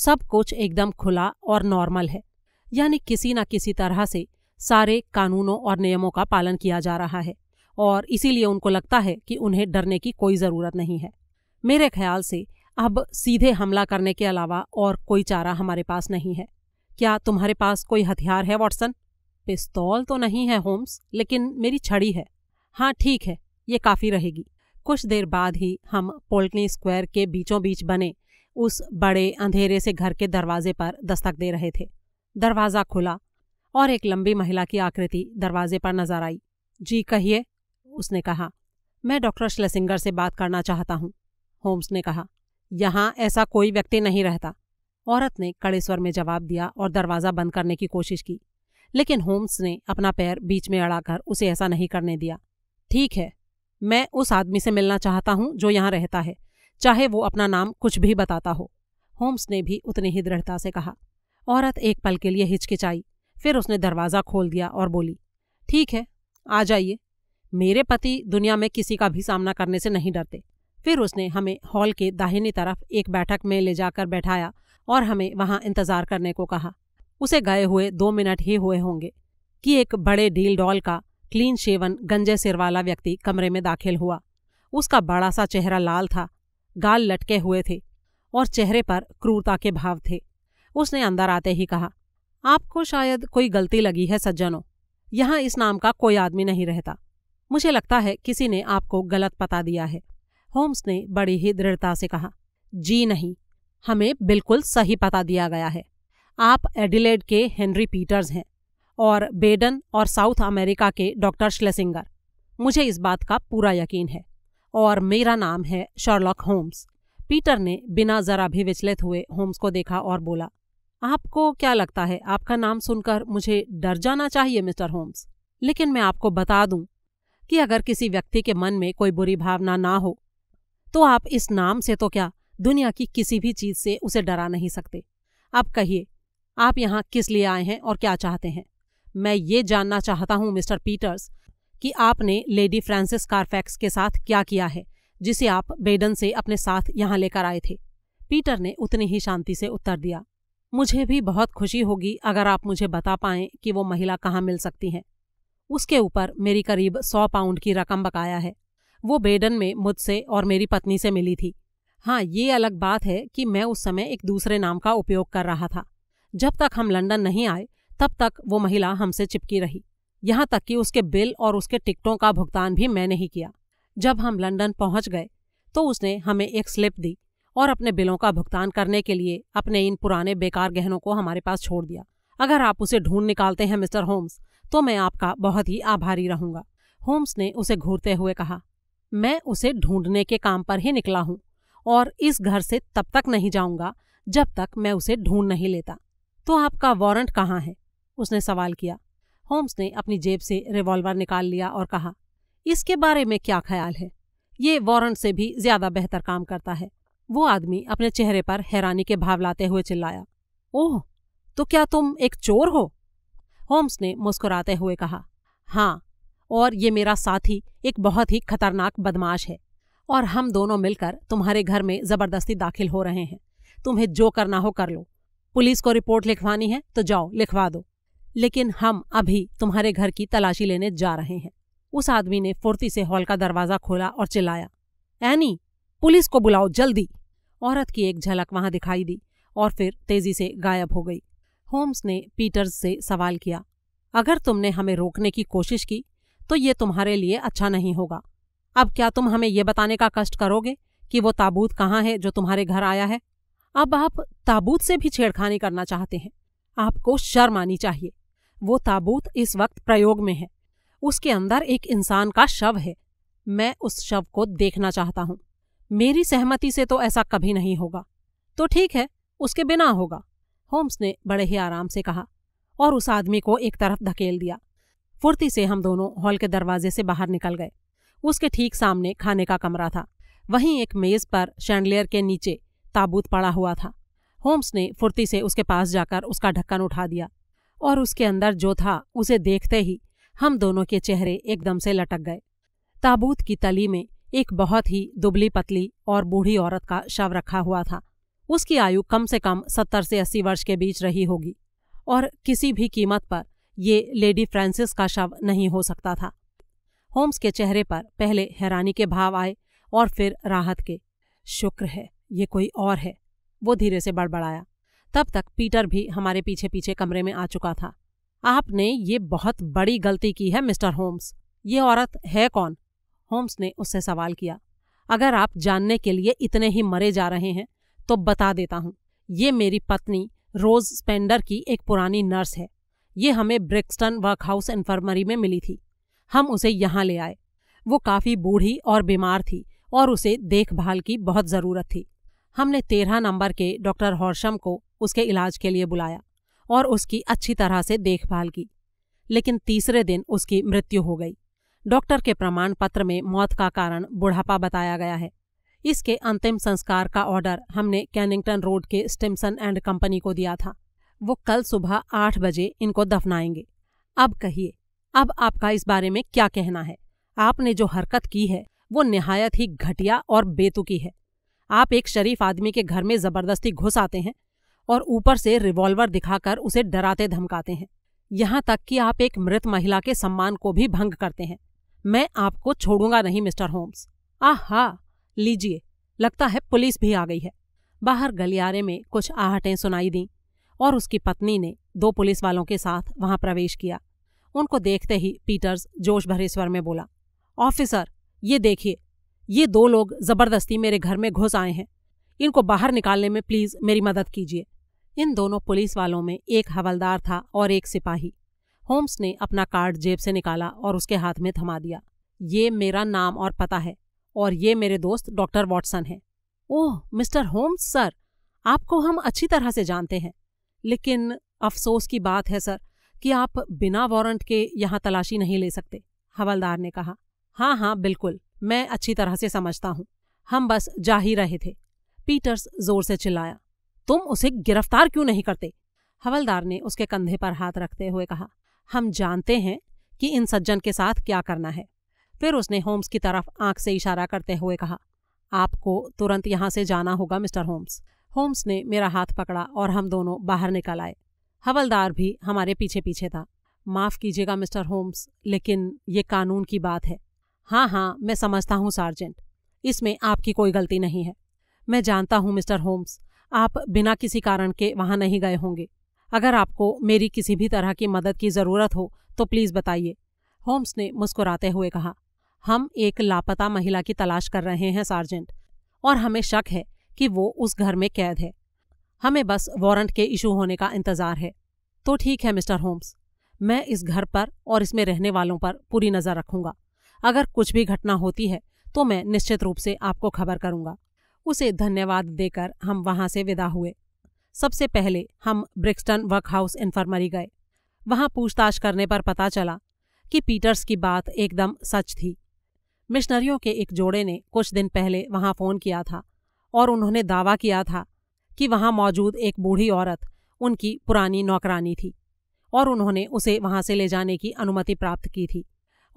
सब कुछ एकदम खुला और नॉर्मल है यानी किसी न किसी तरह से सारे कानूनों और नियमों का पालन किया जा रहा है और इसीलिए उनको लगता है कि उन्हें डरने की कोई ज़रूरत नहीं है मेरे ख्याल से अब सीधे हमला करने के अलावा और कोई चारा हमारे पास नहीं है क्या तुम्हारे पास कोई हथियार है वॉटसन पिस्तौल तो नहीं है होम्स लेकिन मेरी छड़ी है हाँ ठीक है ये काफ़ी रहेगी कुछ देर बाद ही हम पोल्टनी स्क्वायर के बीचों बीच बने उस बड़े अंधेरे से घर के दरवाजे पर दस्तक दे रहे थे दरवाज़ा खुला और एक लंबी महिला की आकृति दरवाजे पर नजर आई जी कहिए उसने कहा मैं डॉक्टर श्लेसिंगर से बात करना चाहता हूँ होम्स ने कहा यहाँ ऐसा कोई व्यक्ति नहीं रहता औरत ने कड़े स्वर में जवाब दिया और दरवाज़ा बंद करने की कोशिश की लेकिन होम्स ने अपना पैर बीच में अड़ाकर उसे ऐसा नहीं करने दिया ठीक है मैं उस आदमी से मिलना चाहता हूँ जो यहाँ रहता है चाहे वो अपना नाम कुछ भी बताता हो होम्स ने भी उतनी ही दृढ़ता से कहा औरत एक पल के लिए हिचकिचाई फिर उसने दरवाज़ा खोल दिया और बोली ठीक है आ जाइए मेरे पति दुनिया में किसी का भी सामना करने से नहीं डरते फिर उसने हमें हॉल के दाहिनी तरफ एक बैठक में ले जाकर बैठाया और हमें वहां इंतजार करने को कहा उसे गए हुए दो मिनट ही हुए होंगे कि एक बड़े डील डॉल का क्लीन शेवन गंजे सिर वाला व्यक्ति कमरे में दाखिल हुआ उसका बड़ा सा चेहरा लाल था गाल लटके हुए थे और चेहरे पर क्रूरता के भाव थे उसने अंदर आते ही कहा आपको शायद कोई गलती लगी है सज्जनों यहाँ इस नाम का कोई आदमी नहीं रहता मुझे लगता है किसी ने आपको गलत पता दिया है होम्स ने बड़ी ही दृढ़ता से कहा जी नहीं हमें बिल्कुल सही पता दिया गया है आप एडिलेड के हेनरी पीटर्स हैं और बेडन और साउथ अमेरिका के डॉक्टर श्लेसिंगर मुझे इस बात का पूरा यकीन है और मेरा नाम है शर्लॉक होम्स पीटर ने बिना जरा भी विचलित हुए होम्स को देखा और बोला आपको क्या लगता है आपका नाम सुनकर मुझे डर जाना चाहिए मिस्टर होम्स लेकिन मैं आपको बता दूं कि अगर किसी व्यक्ति के मन में कोई बुरी भावना ना हो तो आप इस नाम से तो क्या दुनिया की किसी भी चीज से उसे डरा नहीं सकते आप कहिए आप यहां किस लिए आए हैं और क्या चाहते हैं मैं ये जानना चाहता हूँ मिस्टर पीटर्स कि आपने लेडी फ्रांसिस कारफैक्स के साथ क्या किया है जिसे आप बेडन से अपने साथ यहाँ लेकर आए थे पीटर ने उतनी ही शांति से उत्तर दिया मुझे भी बहुत खुशी होगी अगर आप मुझे बता पाएं कि वो महिला कहाँ मिल सकती हैं उसके ऊपर मेरी करीब सौ पाउंड की रकम बकाया है वो बेडन में मुझसे और मेरी पत्नी से मिली थी हाँ ये अलग बात है कि मैं उस समय एक दूसरे नाम का उपयोग कर रहा था जब तक हम लंदन नहीं आए तब तक वो महिला हमसे चिपकी रही यहाँ तक कि उसके बिल और उसके टिकटों का भुगतान भी मैंने ही किया जब हम लंदन पहुंच गए तो उसने हमें एक स्लिप दी और अपने बिलों का भुगतान करने के लिए अपने इन पुराने बेकार गहनों को हमारे पास छोड़ दिया अगर आप उसे ढूंढ निकालते हैं मिस्टर होम्स तो मैं आपका बहुत ही आभारी रहूंगा होम्स ने उसे घूरते हुए कहा मैं उसे ढूंढने के काम पर ही निकला हूं और इस घर से तब तक नहीं जाऊंगा जब तक मैं उसे ढूंढ नहीं लेता तो आपका वारंट कहाँ है उसने सवाल किया होम्स ने अपनी जेब से रिवॉल्वर निकाल लिया और कहा इसके बारे में क्या ख्याल है ये वारंट से भी ज्यादा बेहतर काम करता है वो आदमी अपने चेहरे पर हैरानी के भाव लाते हुए चिल्लाया ओह तो क्या तुम एक चोर हो होम्स ने मुस्कुराते हुए कहा हाँ और ये मेरा साथी एक बहुत ही खतरनाक बदमाश है और हम दोनों मिलकर तुम्हारे घर में जबरदस्ती दाखिल हो रहे हैं तुम्हें जो करना हो कर लो पुलिस को रिपोर्ट लिखवानी है तो जाओ लिखवा दो लेकिन हम अभी तुम्हारे घर की तलाशी लेने जा रहे हैं उस आदमी ने फुर्ती से हॉल का दरवाजा खोला और चिल्लाया एनी पुलिस को बुलाओ जल्दी औरत की एक झलक वहां दिखाई दी और फिर तेजी से गायब हो गई होम्स ने पीटर्स से सवाल किया अगर तुमने हमें रोकने की कोशिश की तो ये तुम्हारे लिए अच्छा नहीं होगा अब क्या तुम हमें ये बताने का कष्ट करोगे कि वो ताबूत कहाँ है जो तुम्हारे घर आया है अब आप ताबूत से भी छेड़खानी करना चाहते हैं आपको शर्म आनी चाहिए वो ताबूत इस वक्त प्रयोग में है उसके अंदर एक इंसान का शव है मैं उस शव को देखना चाहता हूं मेरी सहमति से तो ऐसा कभी नहीं होगा तो ठीक है उसके बिना होगा होम्स ने बड़े ही आराम से कहा और उस आदमी को एक तरफ धकेल दिया फुर्ती से हम दोनों हॉल के दरवाजे से बाहर निकल गए उसके ठीक सामने खाने का कमरा था वहीं एक मेज पर शैंडलियर के नीचे ताबूत पड़ा हुआ था होम्स ने फुर्ती से उसके पास जाकर उसका ढक्कन उठा दिया और उसके अंदर जो था उसे देखते ही हम दोनों के चेहरे एकदम से लटक गए ताबूत की तली में एक बहुत ही दुबली पतली और बूढ़ी औरत का शव रखा हुआ था उसकी आयु कम से कम सत्तर से अस्सी वर्ष के बीच रही होगी और किसी भी कीमत पर ये लेडी फ्रांसिस का शव नहीं हो सकता था होम्स के चेहरे पर पहले हैरानी के भाव आए और फिर राहत के शुक्र है ये कोई और है वो धीरे से बड़बड़ाया तब तक पीटर भी हमारे पीछे पीछे कमरे में आ चुका था आपने ये बहुत बड़ी गलती की है मिस्टर होम्स ये औरत है कौन होम्स ने उससे सवाल किया अगर आप जानने के लिए इतने ही मरे जा रहे हैं तो बता देता हूँ ये मेरी पत्नी रोज स्पेंडर की एक पुरानी नर्स है ये हमें ब्रिक्सटन वर्कहाउस इन्फर्मरी में मिली थी हम उसे यहाँ ले आए वो काफ़ी बूढ़ी और बीमार थी और उसे देखभाल की बहुत ज़रूरत थी हमने तेरह नंबर के डॉक्टर हॉर्शम को उसके इलाज के लिए बुलाया और उसकी अच्छी तरह से देखभाल की लेकिन तीसरे दिन उसकी मृत्यु हो गई डॉक्टर के प्रमाण पत्र में मौत का कारण बुढ़ापा बताया गया है इसके अंतिम संस्कार का ऑर्डर हमने कैनिंगटन रोड के स्टिम्सन एंड कंपनी को दिया था वो कल सुबह आठ बजे इनको दफनाएंगे अब कहिए अब आपका इस बारे में क्या कहना है आपने जो हरकत की है वो निहायत ही घटिया और बेतुकी है आप एक शरीफ आदमी के घर में जबरदस्ती घुस आते हैं और ऊपर से रिवॉल्वर दिखाकर उसे डराते धमकाते हैं यहाँ तक कि आप एक मृत महिला के सम्मान को भी भंग करते हैं मैं आपको छोड़ूंगा नहीं मिस्टर होम्स हा लीजिए लगता है पुलिस भी आ गई है बाहर गलियारे में कुछ आहटें सुनाई दीं और उसकी पत्नी ने दो पुलिस वालों के साथ वहां प्रवेश किया उनको देखते ही पीटर्स जोश भरे स्वर में बोला ऑफिसर ये देखिए ये दो लोग जबरदस्ती मेरे घर में घुस आए हैं इनको बाहर निकालने में प्लीज मेरी मदद कीजिए इन दोनों पुलिस वालों में एक हवलदार था और एक सिपाही होम्स ने अपना कार्ड जेब से निकाला और उसके हाथ में थमा दिया ये मेरा नाम और पता है और ये मेरे दोस्त डॉक्टर वॉटसन है ओह मिस्टर होम्स सर आपको हम अच्छी तरह से जानते हैं लेकिन अफसोस की बात है सर कि आप बिना वारंट के यहाँ तलाशी नहीं ले सकते हवलदार ने कहा हाँ हाँ बिल्कुल मैं अच्छी तरह से समझता हूँ हम बस जा ही रहे थे पीटर्स जोर से चिल्लाया तुम उसे गिरफ्तार क्यों नहीं करते हवलदार ने उसके कंधे पर हाथ रखते हुए कहा हम जानते हैं कि इन सज्जन के साथ क्या करना है फिर उसने होम्स की तरफ आंख से इशारा करते हुए कहा आपको तुरंत यहाँ से जाना होगा मिस्टर होम्स होम्स ने मेरा हाथ पकड़ा और हम दोनों बाहर निकल आए हवलदार भी हमारे पीछे पीछे था माफ़ कीजिएगा मिस्टर होम्स लेकिन ये कानून की बात है हाँ हाँ मैं समझता हूँ सार्जेंट इसमें आपकी कोई गलती नहीं है मैं जानता हूँ मिस्टर होम्स आप बिना किसी कारण के वहाँ नहीं गए होंगे अगर आपको मेरी किसी भी तरह की मदद की ज़रूरत हो तो प्लीज़ बताइए होम्स ने मुस्कुराते हुए कहा हम एक लापता महिला की तलाश कर रहे हैं सार्जेंट और हमें शक है कि वो उस घर में कैद है हमें बस वारंट के इशू होने का इंतज़ार है तो ठीक है मिस्टर होम्स मैं इस घर पर और इसमें रहने वालों पर पूरी नज़र रखूंगा अगर कुछ भी घटना होती है तो मैं निश्चित रूप से आपको खबर करूंगा उसे धन्यवाद देकर हम वहां से विदा हुए सबसे पहले हम ब्रिक्सटन वर्कहाउस इन्फर्मरी गए वहां पूछताछ करने पर पता चला कि पीटर्स की बात एकदम सच थी मिशनरियों के एक जोड़े ने कुछ दिन पहले वहां फ़ोन किया था और उन्होंने दावा किया था कि वहां मौजूद एक बूढ़ी औरत उनकी पुरानी नौकरानी थी और उन्होंने उसे वहां से ले जाने की अनुमति प्राप्त की थी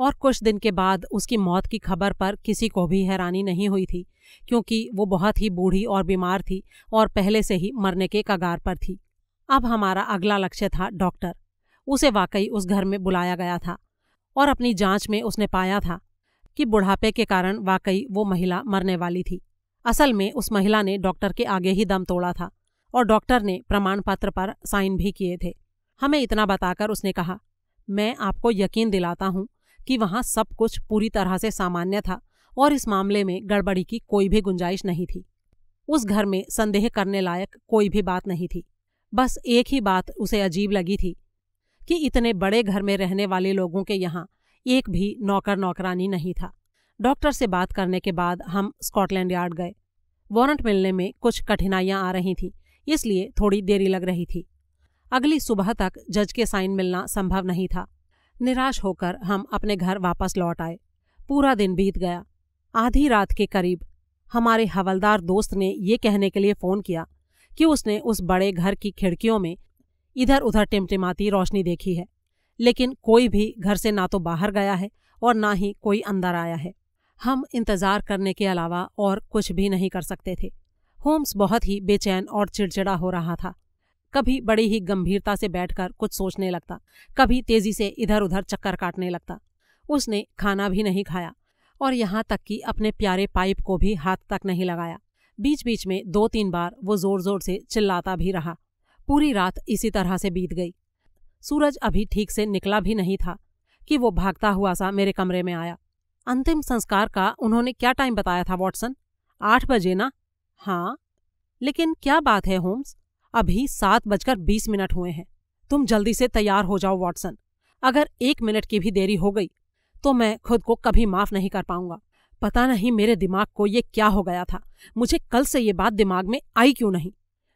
और कुछ दिन के बाद उसकी मौत की खबर पर किसी को भी हैरानी नहीं हुई थी क्योंकि वो बहुत ही बूढ़ी और बीमार थी और पहले से ही मरने के कगार पर थी अब हमारा अगला लक्ष्य था डॉक्टर उसे वाकई उस घर में बुलाया गया था और अपनी जांच में उसने पाया था कि बुढ़ापे के कारण वाकई वो महिला मरने वाली थी असल में उस महिला ने डॉक्टर के आगे ही दम तोड़ा था और डॉक्टर ने प्रमाण पत्र पर साइन भी किए थे हमें इतना बताकर उसने कहा मैं आपको यकीन दिलाता हूं कि वहां सब कुछ पूरी तरह से सामान्य था और इस मामले में गड़बड़ी की कोई भी गुंजाइश नहीं थी उस घर में संदेह करने लायक कोई भी बात नहीं थी बस एक ही बात उसे अजीब लगी थी कि इतने बड़े घर में रहने वाले लोगों के यहाँ एक भी नौकर नौकरानी नहीं था डॉक्टर से बात करने के बाद हम स्कॉटलैंड यार्ड गए वारंट मिलने में कुछ कठिनाइयां आ रही थीं इसलिए थोड़ी देरी लग रही थी अगली सुबह तक जज के साइन मिलना संभव नहीं था निराश होकर हम अपने घर वापस लौट आए पूरा दिन बीत गया आधी रात के करीब हमारे हवलदार दोस्त ने ये कहने के लिए फ़ोन किया कि उसने उस बड़े घर की खिड़कियों में इधर उधर टिमटिमाती रोशनी देखी है लेकिन कोई भी घर से ना तो बाहर गया है और ना ही कोई अंदर आया है हम इंतजार करने के अलावा और कुछ भी नहीं कर सकते थे होम्स बहुत ही बेचैन और चिड़चिड़ा हो रहा था कभी बड़ी ही गंभीरता से बैठकर कुछ सोचने लगता कभी तेजी से इधर उधर चक्कर काटने लगता उसने खाना भी नहीं खाया और यहाँ तक कि अपने प्यारे पाइप को भी हाथ तक नहीं लगाया बीच बीच में दो तीन बार वो जोर जोर से चिल्लाता भी रहा पूरी रात इसी तरह से बीत गई सूरज अभी ठीक से निकला भी नहीं था कि वो भागता हुआ सा मेरे कमरे में आया अंतिम संस्कार का उन्होंने क्या टाइम बताया था वॉटसन आठ बजे ना हाँ लेकिन क्या बात है होम्स अभी सात बजकर बीस मिनट हुए हैं तुम जल्दी से तैयार हो जाओ वॉटसन अगर एक मिनट की भी देरी हो गई तो मैं खुद को कभी माफ नहीं कर पाऊंगा पता नहीं मेरे दिमाग को ये क्या हो गया था मुझे कल से ये बात दिमाग में आई क्यों नहीं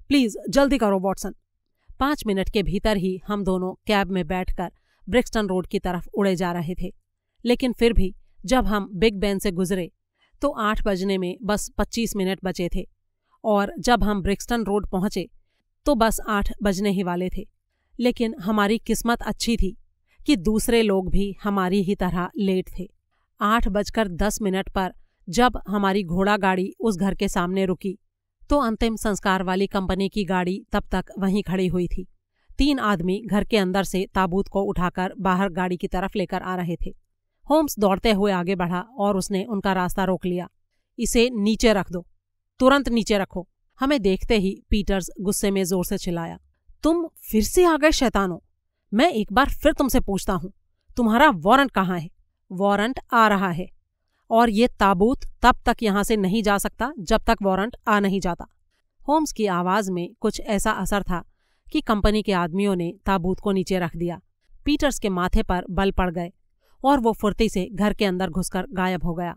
प्लीज जल्दी करो वॉटसन पांच मिनट के भीतर ही हम दोनों कैब में बैठकर ब्रिक्सटन रोड की तरफ उड़े जा रहे थे लेकिन फिर भी जब हम बिग बैन से गुजरे तो आठ बजने में बस पच्चीस मिनट बचे थे और जब हम ब्रिक्सटन रोड पहुंचे तो बस आठ बजने ही वाले थे लेकिन हमारी किस्मत अच्छी थी कि दूसरे लोग भी हमारी ही तरह लेट थे आठ बजकर दस मिनट पर जब हमारी घोड़ा गाड़ी उस घर के सामने रुकी तो अंतिम संस्कार वाली कंपनी की गाड़ी तब तक वहीं खड़ी हुई थी तीन आदमी घर के अंदर से ताबूत को उठाकर बाहर गाड़ी की तरफ लेकर आ रहे थे होम्स दौड़ते हुए आगे बढ़ा और उसने उनका रास्ता रोक लिया इसे नीचे रख दो तुरंत नीचे रखो हमें देखते ही पीटर्स गुस्से में जोर से चिल्लाया तुम फिर से आ गए शैतानो मैं एक बार फिर तुमसे पूछता हूं तुम्हारा वारंट कहाँ है वारंट आ रहा है और ये ताबूत तब तक यहां से नहीं जा सकता जब तक वारंट आ नहीं जाता होम्स की आवाज में कुछ ऐसा असर था कि कंपनी के आदमियों ने ताबूत को नीचे रख दिया पीटर्स के माथे पर बल पड़ गए और वो फुर्ती से घर के अंदर घुसकर गायब हो गया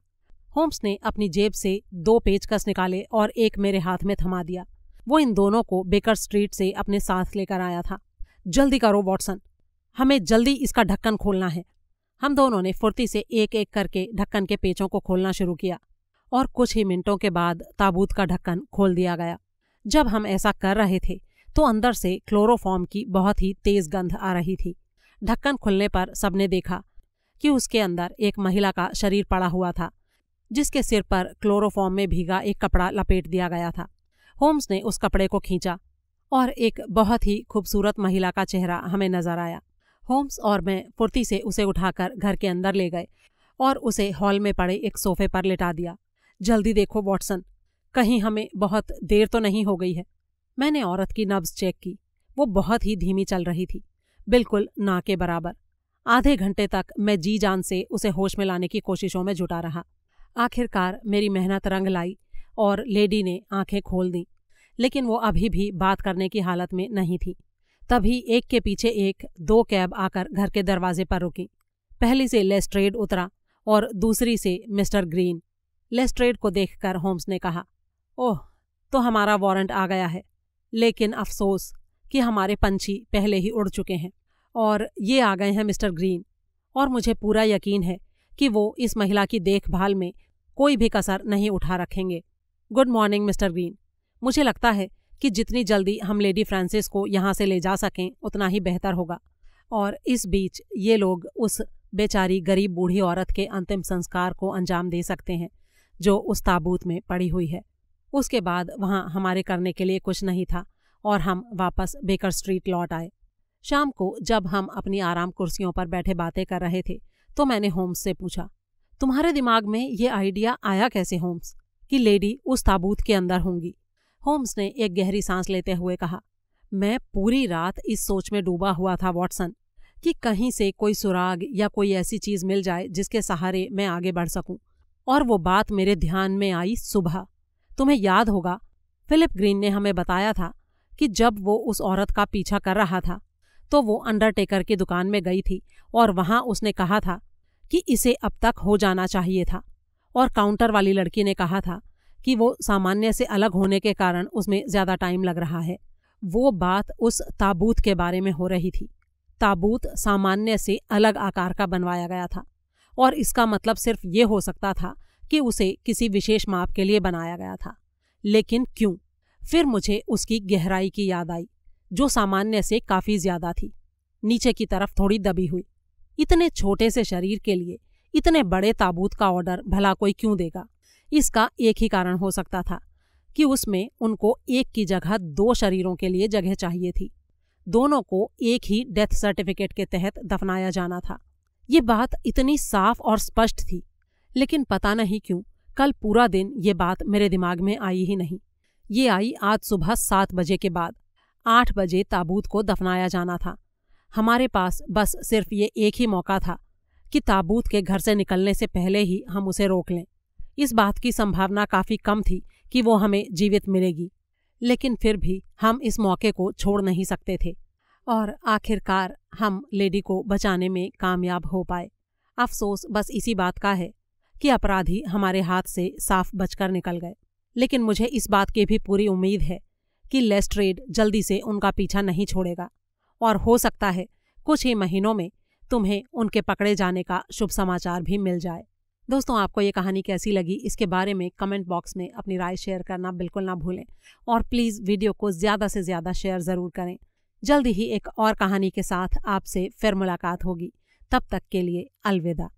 होम्स ने अपनी जेब से दो पेचकस निकाले और एक मेरे हाथ में थमा दिया वो इन दोनों को बेकर स्ट्रीट से अपने साथ लेकर आया था जल्दी करो वॉटसन हमें जल्दी इसका ढक्कन खोलना है हम दोनों ने फुर्ती से एक एक करके ढक्कन के पेचों को खोलना शुरू किया और कुछ ही मिनटों के बाद ताबूत का ढक्कन खोल दिया गया जब हम ऐसा कर रहे थे तो अंदर से क्लोरोफॉर्म की बहुत ही तेज गंध आ रही थी ढक्कन खुलने पर सबने देखा कि उसके अंदर एक महिला का शरीर पड़ा हुआ था जिसके सिर पर क्लोरोफॉर्म में भीगा एक कपड़ा लपेट दिया गया था होम्स ने उस कपड़े को खींचा और एक बहुत ही खूबसूरत महिला का चेहरा हमें नजर आया होम्स और मैं फुर्ती से उसे उठाकर घर के अंदर ले गए और उसे हॉल में पड़े एक सोफे पर लिटा दिया जल्दी देखो वॉटसन कहीं हमें बहुत देर तो नहीं हो गई है मैंने औरत की नब्ज चेक की वो बहुत ही धीमी चल रही थी बिल्कुल ना के बराबर आधे घंटे तक मैं जी जान से उसे होश में लाने की कोशिशों में जुटा रहा आखिरकार मेरी मेहनत रंग लाई और लेडी ने आंखें खोल दी लेकिन वो अभी भी बात करने की हालत में नहीं थी तभी एक के पीछे एक दो कैब आकर घर के दरवाजे पर रुकी पहली से लेस्ट्रेड उतरा और दूसरी से मिस्टर ग्रीन लेस्ट्रेड को देखकर होम्स ने कहा ओह तो हमारा वारंट आ गया है लेकिन अफसोस कि हमारे पंछी पहले ही उड़ चुके हैं और ये आ गए हैं मिस्टर ग्रीन और मुझे पूरा यकीन है कि वो इस महिला की देखभाल में कोई भी कसर नहीं उठा रखेंगे गुड मॉर्निंग मिस्टर ग्रीन मुझे लगता है कि जितनी जल्दी हम लेडी फ्रांसिस को यहाँ से ले जा सकें उतना ही बेहतर होगा और इस बीच ये लोग उस बेचारी गरीब बूढ़ी औरत के अंतिम संस्कार को अंजाम दे सकते हैं जो उस ताबूत में पड़ी हुई है उसके बाद वहाँ हमारे करने के लिए कुछ नहीं था और हम वापस बेकर स्ट्रीट लौट आए शाम को जब हम अपनी आराम कुर्सियों पर बैठे बातें कर रहे थे तो मैंने होम्स से पूछा तुम्हारे दिमाग में ये आइडिया आया कैसे होम्स कि लेडी उस ताबूत के अंदर होंगी होम्स ने एक गहरी सांस लेते हुए कहा मैं पूरी रात इस सोच में डूबा हुआ था वॉटसन कि कहीं से कोई सुराग या कोई ऐसी चीज मिल जाए जिसके सहारे मैं आगे बढ़ सकूं और वो बात मेरे ध्यान में आई सुबह तुम्हें याद होगा फिलिप ग्रीन ने हमें बताया था कि जब वो उस औरत का पीछा कर रहा था तो वो अंडरटेकर की दुकान में गई थी और वहां उसने कहा था कि इसे अब तक हो जाना चाहिए था और काउंटर वाली लड़की ने कहा था कि वो सामान्य से अलग होने के कारण उसमें ज्यादा टाइम लग रहा है वो बात उस ताबूत के बारे में हो रही थी ताबूत सामान्य से अलग आकार का बनवाया गया था और इसका मतलब सिर्फ ये हो सकता था कि उसे किसी विशेष माप के लिए बनाया गया था लेकिन क्यों फिर मुझे उसकी गहराई की याद आई जो सामान्य से काफी ज्यादा थी नीचे की तरफ थोड़ी दबी हुई इतने छोटे से शरीर के लिए इतने बड़े ताबूत का ऑर्डर भला कोई क्यों देगा इसका एक ही कारण हो सकता था कि उसमें उनको एक की जगह दो शरीरों के लिए जगह चाहिए थी दोनों को एक ही डेथ सर्टिफिकेट के तहत दफनाया जाना था ये बात इतनी साफ और स्पष्ट थी लेकिन पता नहीं क्यों कल पूरा दिन ये बात मेरे दिमाग में आई ही नहीं ये आई आज सुबह सात बजे के बाद आठ बजे ताबूत को दफनाया जाना था हमारे पास बस सिर्फ ये एक ही मौका था कि ताबूत के घर से निकलने से पहले ही हम उसे रोक लें इस बात की संभावना काफी कम थी कि वो हमें जीवित मिलेगी लेकिन फिर भी हम इस मौके को छोड़ नहीं सकते थे और आखिरकार हम लेडी को बचाने में कामयाब हो पाए अफसोस बस इसी बात का है कि अपराधी हमारे हाथ से साफ बचकर निकल गए लेकिन मुझे इस बात की भी पूरी उम्मीद है कि लेस्ट्रेड जल्दी से उनका पीछा नहीं छोड़ेगा और हो सकता है कुछ ही महीनों में तुम्हें उनके पकड़े जाने का शुभ समाचार भी मिल जाए दोस्तों आपको ये कहानी कैसी लगी इसके बारे में कमेंट बॉक्स में अपनी राय शेयर करना बिल्कुल ना भूलें और प्लीज़ वीडियो को ज़्यादा से ज़्यादा शेयर ज़रूर करें जल्द ही एक और कहानी के साथ आपसे फिर मुलाकात होगी तब तक के लिए अलविदा